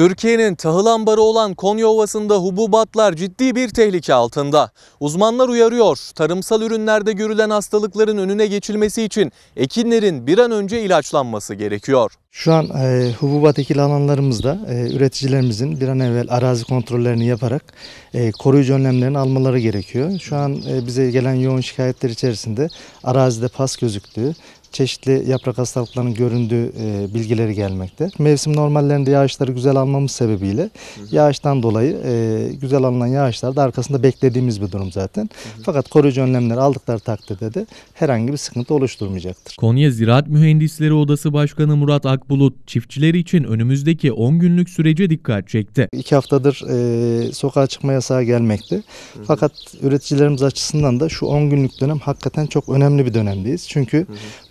Türkiye'nin tahıl ambarı olan Konya Ovası'nda hububatlar ciddi bir tehlike altında. Uzmanlar uyarıyor, tarımsal ürünlerde görülen hastalıkların önüne geçilmesi için ekinlerin bir an önce ilaçlanması gerekiyor. Şu an e, hububat ekili alanlarımızda e, üreticilerimizin bir an evvel arazi kontrollerini yaparak e, koruyucu önlemlerini almaları gerekiyor. Şu an e, bize gelen yoğun şikayetler içerisinde arazide pas gözüktüğü, çeşitli yaprak hastalıklarının göründüğü e, bilgileri gelmekte. Mevsim normallerinde yağışları güzel almamız sebebiyle yağıştan dolayı e, güzel alınan yağışlar da arkasında beklediğimiz bir durum zaten. Fakat koruyucu önlemler aldıkları takdirde de herhangi bir sıkıntı oluşturmayacaktır. Konya Ziraat Mühendisleri Odası Başkanı Murat Akbulut çiftçiler için önümüzdeki 10 günlük sürece dikkat çekti. İki haftadır e, sokağa çıkma yasağı gelmekte. Fakat üreticilerimiz açısından da şu 10 günlük dönem hakikaten çok önemli bir dönemdeyiz. Çünkü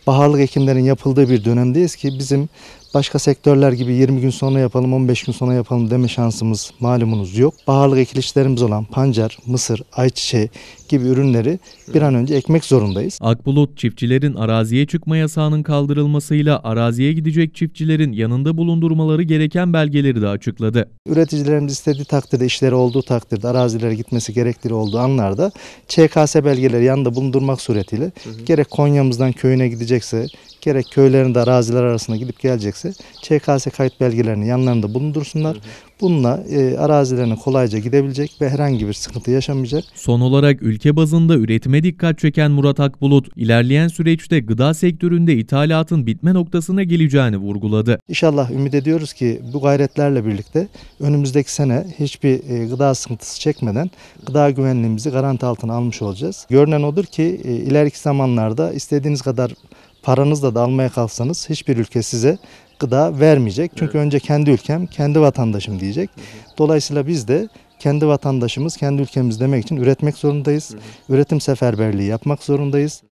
baharlık ekimlerin yapıldığı bir dönemdeyiz ki bizim Başka sektörler gibi 20 gün sonra yapalım, 15 gün sonra yapalım deme şansımız malumunuz yok. Baharlık ekilişlerimiz olan pancar, mısır, ayçiçeği gibi ürünleri bir an önce ekmek zorundayız. Akbulut çiftçilerin araziye çıkma yasağının kaldırılmasıyla araziye gidecek çiftçilerin yanında bulundurmaları gereken belgeleri de açıkladı. Üreticilerimiz istediği takdirde, işleri olduğu takdirde arazilere gitmesi gerektiği olduğu anlarda ÇKS belgeleri yanında bulundurmak suretiyle hı hı. gerek Konya'mızdan köyüne gidecekse, gerek köylerinde araziler arasında gidip gelecekse ÇKS kayıt belgelerini yanlarında bulundursunlar. Hı Bununla e, arazilerine kolayca gidebilecek ve herhangi bir sıkıntı yaşamayacak. Son olarak ülke bazında üretime dikkat çeken Murat Akbulut, ilerleyen süreçte gıda sektöründe ithalatın bitme noktasına geleceğini vurguladı. İnşallah ümit ediyoruz ki bu gayretlerle birlikte önümüzdeki sene hiçbir e, gıda sıkıntısı çekmeden gıda güvenliğimizi garanti altına almış olacağız. Görünen odur ki e, ileriki zamanlarda istediğiniz kadar paranızla da almaya kalksanız hiçbir ülke size gıda vermeyecek. Çünkü evet. önce kendi ülkem, kendi vatandaşım diyecek. Dolayısıyla biz de kendi vatandaşımız, kendi ülkemiz demek için üretmek zorundayız. Hı Üretim seferberliği yapmak zorundayız.